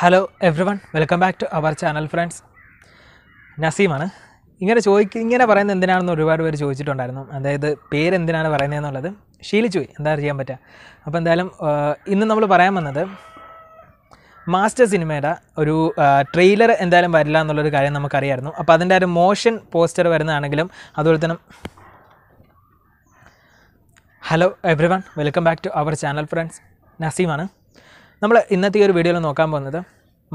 hello everyone welcome back to our channel friends നസീമാണ് ഇങ്ങനെ ചോദിക്ക ഇങ്ങനെ പറയുന്നത് എന്തിനാണെന്ന് ഒരുപാട് പേര് ചോദിച്ചിട്ടുണ്ടായിരുന്നു അതായത് പേര് എന്തിനാണ് പറയുന്നതെന്നുള്ളത് ശീലിച്ചു പോയി എന്താ ചെയ്യാൻ പറ്റുക അപ്പോൾ എന്തായാലും ഇന്ന് നമ്മൾ പറയാൻ വന്നത് മാസ്റ്റർ സിനിമയുടെ ഒരു ട്രെയിലർ എന്തായാലും വരില്ല എന്നുള്ളൊരു കാര്യം നമുക്കറിയായിരുന്നു അപ്പോൾ അതിൻ്റെ ഒരു മോഷൻ പോസ്റ്റർ വരുന്നതാണെങ്കിലും അതുപോലെ തന്നെ hello everyone welcome back to our channel friends നസീമാണ് നമ്മൾ ഇന്നത്തെ ഈ ഒരു വീഡിയോയിൽ നോക്കാൻ പോകുന്നത്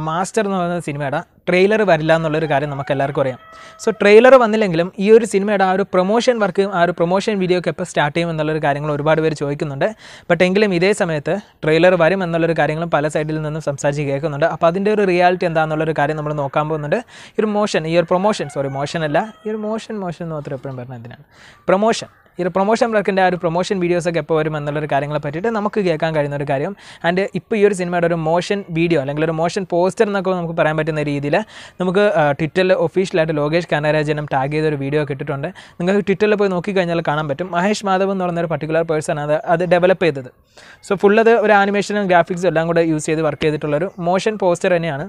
മാസ്റ്റർ എന്ന് പറയുന്ന സിനിമയുടെ ട്രെയിലർ വരില്ല എന്നുള്ളൊരു കാര്യം നമുക്ക് എല്ലാവർക്കും അറിയാം സോ ട്രെയിലർ വന്നില്ലെങ്കിലും ഈ ഒരു സിനിമയുടെ ആ ഒരു പ്രൊമോഷൻ വർക്ക് ആ ഒരു പ്രൊമോഷൻ വീഡിയോ ഒക്കെ എപ്പോൾ സ്റ്റാർട്ട് ചെയ്യും എന്നുള്ളൊരു കാര്യങ്ങൾ ഒരുപാട് പേര് ചോദിക്കുന്നുണ്ട് ബട്ട് എങ്കിലും ഇതേ സമയത്ത് ട്രെയിലർ വരും എന്നുള്ളൊരു കാര്യങ്ങളും പല സൈഡിൽ നിന്നും സംസാരിച്ച് കേൾക്കുന്നുണ്ട് അപ്പോൾ അതിൻ്റെ ഒരു റിയാലിറ്റി എന്താണെന്നുള്ളൊരു കാര്യം നമ്മൾ നോക്കാൻ പോകുന്നുണ്ട് ഈ ഒരു മോഷൻ ഈ ഒരു പ്രൊമോഷൻ സോറി മോഷൻ അല്ല ഈ ഒരു മോഷൻ മോഷൻ എന്ന് മാത്രം എപ്പോഴും പറഞ്ഞാൽ എന്തിനാണ് പ്രൊമോഷൻ ഈ ഒരു പ്രൊമോഷൻ വർക്കിൻ്റെ ആ ഒരു പ്രൊമോഷൻ വീഡിയോസൊക്കെ എപ്പോൾ വരും എന്നുള്ളൊരു കാര്യങ്ങളെ പറ്റിയിട്ട് നമുക്ക് കേൾക്കാൻ കഴിയുന്ന ഒരു കാര്യം ആൻഡ് ഇപ്പോൾ ഈ ഒരു സിനിമയുടെ ഒരു മോഷൻ വീഡിയോ അല്ലെങ്കിൽ ഒരു മോഷൻ പോസ്റ്റർ എന്നൊക്കെ നമുക്ക് പറയാൻ പറ്റുന്ന രീതിയിൽ നമുക്ക് ട്വിറ്ററിൽ ഒഫീഷ്യലായിട്ട് ലോകേഷ് കനരാജനം ടാഗ് ചെയ്തൊരു വീഡിയോ കിട്ടിയിട്ടുണ്ട് നിങ്ങൾക്ക് ട്വിറ്ററിൽ പോയി നോക്കിക്കഴിഞ്ഞാൽ കാണാൻ പറ്റും മഹേഷ് മാധവ് എന്ന് പറയുന്ന ഒരു പർട്ടിക്കുലർ പേഴ്സൺ അത് അത് ഡെവലപ്പ് ചെയ്തത് സോ ഫുള്ളത് ഒരു ആനിമേഷനും ഗ്രാഫിക്സും എല്ലാം കൂടെ യൂസ് ചെയ്ത് വർക്ക് ചെയ്തിട്ടുള്ളൊരു മോഷൻ പോസ്റ്റർ തന്നെയാണ്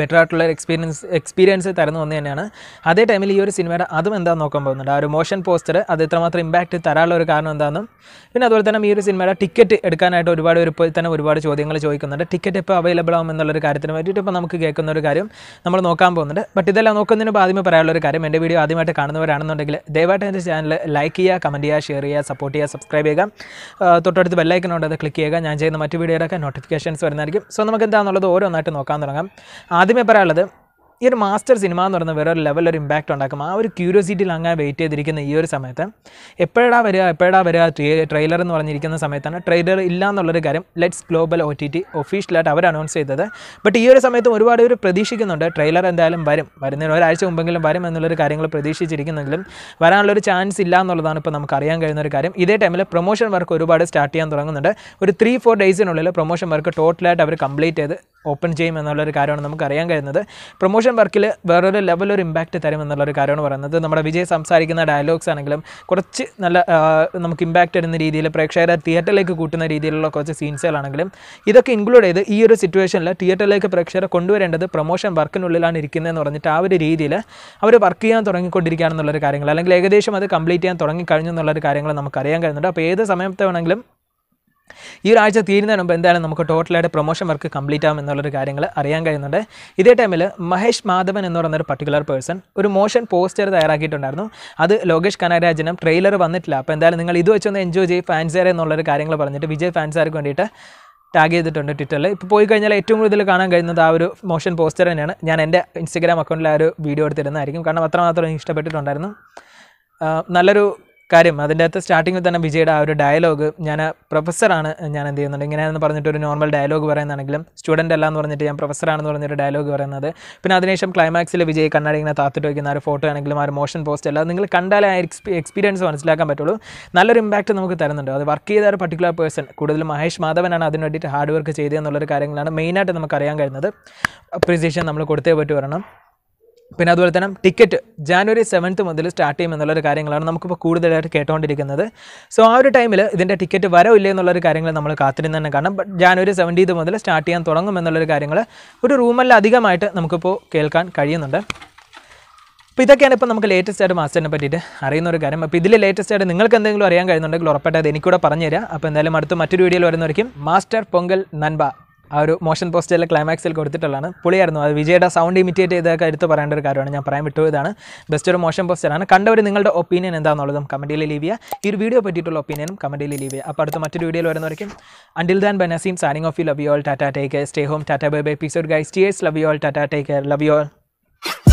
ബെറ്റർ ആയിട്ടുള്ള എക്സ്പീരിയൻസ് എക്സ്പീരിയൻസ് തരുന്നു ഒന്ന് തന്നെയാണ് അതേ ടൈമിൽ ഈ ഒരു സിനിമയുടെ അതും എന്താ നോക്കാൻ പോകുന്നുണ്ട് ആ ഒരു മോഷൻ പോസ്റ്റർ അത് ഇത്രമാത്രം ഇമ്പാക്റ്റ് തരാനുള്ള ഒരു കാരണം എന്താണെന്നും പിന്നെ അതുപോലെ തന്നെ ഈ ഒരു സിനിമയുടെ ടിക്കറ്റ് എടുക്കാനായിട്ട് ഒരുപാട് ഒരു ഇപ്പോൾ തന്നെ ഒരുപാട് ചോദ്യങ്ങൾ ചോദിക്കുന്നുണ്ട് ടിക്കറ്റ് ഇപ്പോൾ അവൈലബിൾ ആവും എന്നുള്ളൊരു കാര്യത്തിന് വേണ്ടിയിട്ട് ഇപ്പോൾ നമുക്ക് കേൾക്കുന്ന ഒരു കാര്യം നമ്മൾ നോക്കാൻ പോകുന്നുണ്ട് ബട്ട് ഇതെല്ലാം നോക്കുന്നതിന് മുമ്പ് ആദ്യമേ പറയാനുള്ള ഒരു കാര്യം എൻ്റെ വീഡിയോ ആദ്യമായിട്ട് കാണുന്നവരാണെന്നുണ്ടെങ്കിൽ ദയവായിട്ട് എൻ്റെ ചാനൽ ലൈക്ക് ചെയ്യുക കമൻറ്റ് ചെയ്യുക ഷെയർ ചെയ്യുക സപ്പോർട്ട് ചെയ്യുക സബ്സ്ക്രൈബ് ചെയ്യുക തൊട്ടടുത്ത് ബെല്ലൈക്കനുണ്ട് അത് ക്ലിക്ക് ചെയ്യുക ഞാൻ ചെയ്യുന്ന മറ്റു വീഡിയോയിലൊക്കെ നോട്ടിഫിക്കേഷൻസ് വരുന്നതായിരിക്കും സോ നമുക്ക് എന്താണെന്നുള്ളത് ഓരോന്നായിട്ട് നോക്കാൻ തുടങ്ങാം ആദ്യമേ പറയാനുള്ളത് ഈ ഒരു മാസ്റ്റർ സിനിമ എന്ന് പറയുന്നത് വേറെ ഒരു ലെവലൊരു ഇമ്പാക്റ്റ് ഉണ്ടാക്കും ആ ഒരു ക്യൂരിയോസിറ്റിയിൽ അങ്ങനെ വെയിറ്റ് ചെയ്തിരിക്കുന്ന ഈ ഒരു സമയത്ത് എപ്പോഴാണ് വരിക എപ്പോഴാണ് വരിക ട്രെയിലർ എന്ന് പറഞ്ഞിരിക്കുന്ന സമയത്താണ് ട്രെയിലർ ഇല്ല എന്നുള്ളൊരു കാര്യം let's global O T T ഒഫീഷ്യലായിട്ട് അവർ അനൗൺസ് ചെയ്തത് ബട്ട് ഈ ഒരു സമയത്ത് ഒരുപാട് പേര് പ്രതീക്ഷിക്കുന്നുണ്ട് ട്രെയിലർ എന്തായാലും വരും വരുന്നതിന് ഒരാഴ്ച മുമ്പെങ്കിലും വരും എന്നുള്ളൊരു കാര്യങ്ങൾ പ്രതീക്ഷിച്ചിരിക്കുന്നെങ്കിലും വരാനുള്ളൊരു ചാൻസ് ഇല്ല എന്നുള്ളതാണ് ഇപ്പോൾ നമുക്ക് അറിയാൻ കഴിയുന്ന ഒരു കാര്യം ഇതേ ടൈമിൽ പ്രൊമോഷൻ വർക്ക് ഒരുപാട് സ്റ്റാർട്ട് ചെയ്യാൻ തുടങ്ങുന്നുണ്ട് ഒരു ത്രീ ഫോർ ഡേയ്സിനുള്ളിൽ പ്രൊമോഷൻ വർക്ക് ടോട്ടലായിട്ട് അവർ കംപ്ലീറ്റ് ചെയ്ത് ഓപ്പൺ ചെയ്യും എന്നുള്ളൊരു കാര്യമാണ് നമുക്ക് അറിയാൻ കഴിയുന്നത് പ്രൊമോഷൻ വർക്കിൽ വേറൊരു ലെവലൊരു ഇമ്പാക്റ്റ് ഒരു കാര്യമാണ് പറയുന്നത് നമ്മുടെ വിജയ് സംസാരിക്കുന്ന ഡയലോഗ്സ് ആണെങ്കിലും കുറച്ച് നല്ല നമുക്ക് ഇമ്പാക്റ്റ് തരുന്ന രീതിയിൽ പ്രേക്ഷകരെ തിയേറ്ററിലേക്ക് കൂട്ടുന്ന രീതിയിലുള്ള കുറച്ച് സീൻസുകളാണെങ്കിലും ഇതൊക്കെ ഇൻക്ലൂഡ് ചെയ്ത് ഈ ഒരു സിറ്റുവേഷനിൽ തിയേറ്ററിലേക്ക് പ്രേക്ഷകരെ കൊണ്ടുവരേണ്ടത് പ്രൊമോഷൻ വർക്കിനുള്ളിലാണ് ഇരിക്കുന്നതെന്ന് പറഞ്ഞിട്ട് ആ ഒരു രീതിയിൽ അവർ വർക്ക് ചെയ്യാൻ തുടങ്ങിക്കൊണ്ടിരിക്കുകയാണെന്നുള്ളൊരു കാര്യങ്ങൾ അല്ലെങ്കിൽ ഏകദേശം അത് കംപ്ലീറ്റ് ചെയ്യാൻ തുടങ്ങിക്കഴിഞ്ഞു എന്നുള്ളൊരു കാര്യങ്ങൾ നമുക്കറിയാൻ കഴിയുന്നുണ്ട് അപ്പോൾ ഏത് സമയത്ത് വേണമെങ്കിലും ഈ ഒരാഴ്ച തീരുന്നതിന് മുമ്പ് എന്തായാലും നമുക്ക് ടോട്ടലായിട്ട് പ്രൊമോഷൻ വർക്ക് കംപ്ലീറ്റ് ആകും എന്നുള്ളൊരു കാര്യങ്ങൾ അറിയാൻ കഴിയുന്നുണ്ട് ഇതേ ടൈമിൽ മഹേഷ് മാധവൻ എന്ന് പറയുന്ന ഒരു പർട്ടിക്കുലർ പേഴ്സൺ ഒരു മോഷൻ പോസ്റ്റർ തയ്യാറാക്കിയിട്ടുണ്ടായിരുന്നു അത് ലോകേഷ് കനകരാജനം ട്രെയിലർ വന്നിട്ടില്ല അപ്പോൾ എന്തായാലും നിങ്ങൾ ഇത് വെച്ചൊന്ന് എൻജോയ് ചെയ്യും ഫാൻസാർ എന്നുള്ളൊരു കാര്യങ്ങൾ പറഞ്ഞിട്ട് വിജയ് ഫാൻസാർക്ക് വേണ്ടിയിട്ട് ടാഗ് ചെയ്തിട്ടുണ്ട് ട്വിറ്ററിൽ ഇപ്പോൾ പോയി കഴിഞ്ഞാൽ ഏറ്റവും കൂടുതൽ കാണാൻ കഴിയുന്നത് ആ ഒരു മോഷൻ പോസ്റ്റർ തന്നെയാണ് ഞാൻ എൻ്റെ ഇൻസ്റ്റഗ്രാം അക്കൗണ്ടിൽ ആ ഒരു വീഡിയോ എടുത്തിരുന്നതായിരിക്കും കാരണം അത്രമാത്രം ഇഷ്ടപ്പെട്ടിട്ടുണ്ടായിരുന്നു നല്ലൊരു കാര്യം അതിൻ്റെ അകത്ത് സ്റ്റാർട്ടിങ്ങിൽ തന്നെ വിജയുടെ ആ ഒരു ഡയലോഗ് ഞാൻ പ്രൊഫസറാണ് ഞാൻ എന്ത് ചെയ്യുന്നുണ്ട് ഇങ്ങനെയാണെന്ന് പറഞ്ഞിട്ട് ഒരു നോർമൽ ഡയലോഗ് പറയുന്നതാണെങ്കിലും സ്റ്റുഡൻ്റ് അല്ല എന്ന് പറഞ്ഞിട്ട് ഞാൻ പ്രൊഫസറാണെന്ന് പറഞ്ഞൊരു ഡയലോഗ് പറയുന്നത് പിന്നെ അതിനുശേഷം ക്ലൈമാക്സിൽ വിജയ് കണ്ണാടി ഇങ്ങനെ താത്തിട്ട് വയ്ക്കുന്ന ഒരു ഫോട്ടോ ആണെങ്കിലും ആ ഒരു മോഷൻ പോസ്റ്റ് അല്ല നിങ്ങൾ കണ്ടാലേ ആ എക്സ്പീരിയൻസ് മനസ്സിലാക്കാൻ പറ്റുള്ളൂ നല്ലൊരു ഇമ്പാക്റ്റ് നമുക്ക് തരുന്നുണ്ട് അത് വർക്ക് ചെയ്ത ഒരു പർട്ടിക്കുലർ പേഴ്സൺ കൂടുതലും മഹേഷ് മാധവനാണ് അതിന് വേണ്ടിയിട്ട് ഹാർഡ് വർക്ക് ചെയ്തതെന്നുള്ളൊരു കാര്യങ്ങളാണ് മെയിനായിട്ട് നമുക്കറിയാൻ കഴിയുന്നത് അപ്രീസിയേഷൻ നമ്മൾ കൊടുത്തേ പറ്റുവരണം വരണം പിന്നെ അതുപോലെ തന്നെ ടിക്കറ്റ് ജാനുവരി സെവൻത്ത് മുതൽ സ്റ്റാർട്ട് ചെയ്യും ഒരു കാര്യങ്ങളാണ് നമുക്കിപ്പോൾ കൂടുതലായിട്ട് കേട്ടുകൊണ്ടിരിക്കുന്നത് സോ ആ ഒരു ടൈമിൽ ഇതിൻ്റെ ടിക്കറ്റ് വരവില്ല എന്നുള്ളൊരു എന്നുള്ള ഒരു കാര്യങ്ങൾ നമ്മൾ കാത്തിരുന്ന് തന്നെ കാണാം ബട്ട് ജാനുവരി സെവൻറ്റീത് മുതൽ സ്റ്റാർട്ട് ചെയ്യാൻ തുടങ്ങും എന്നുള്ളൊരു കാര്യങ്ങൾ ഒരു റൂമല്ല അധികമായിട്ട് നമുക്കിപ്പോൾ കേൾക്കാൻ കഴിയുന്നുണ്ട് അപ്പോൾ ഇതൊക്കെയാണ് ഇപ്പോൾ നമുക്ക് ലേറ്റസ്റ്റ് ആയിട്ട് മാസ്റ്ററിനെ പറ്റിയിട്ട് അറിയുന്ന ഒരു കാര്യം അപ്പോൾ ഇതിൽ ലേറ്റസ്റ്റ് ആയിട്ട് നിങ്ങൾക്ക് എന്തെങ്കിലും അറിയാൻ കഴിയുന്നുണ്ടെങ്കിൽ ഉറപ്പായിട്ട് അത് എനിക്കൂടെ പറഞ്ഞു അപ്പോൾ എന്തായാലും അടുത്ത മറ്റൊരു വീഡിയോയിൽ വരുന്നവർക്കും മാസ്റ്റർ പൊങ്കൽ നൻപ ആ ഒരു മോഷൻ പോസ്റ്ററിൽ ക്ലൈമാക്സിൽ കൊടുത്തിട്ടുള്ളതാണ് പുളിയായിരുന്നു അത് വിജയുടെ സൗണ്ട് ഇമിറ്റേറ്റ് ചെയ്തൊക്കെ എടുത്ത് പറയേണ്ട ഒരു കാര്യമാണ് ഞാൻ പറയാൻ വിട്ടു ഇതാണ് ബെസ്റ്റ് ഒരു മോഷൻ പോസ്റ്ററാണ് കണ്ടവർ നിങ്ങളുടെ ഒപ്പീനിയൻ എന്താണെന്നുള്ളതും കമൻറ്റിൽ ലീവ് ചെയ്യുക ഈ ഒരു വീഡിയോ പറ്റിയിട്ടുള്ള ഒപ്പീനിയനും കമൻറ്റിൽ ലീവ് ചെയ്യുക അപ്പോൾ അടുത്ത മറ്റൊരു വീഡിയോയിൽ വരുന്നവരേക്കും അണ്ടിൽ ദാൻ ബനസീൻ signing off you love you all tata take stay home tata bye bye peace guys cheers love you all tata take love you all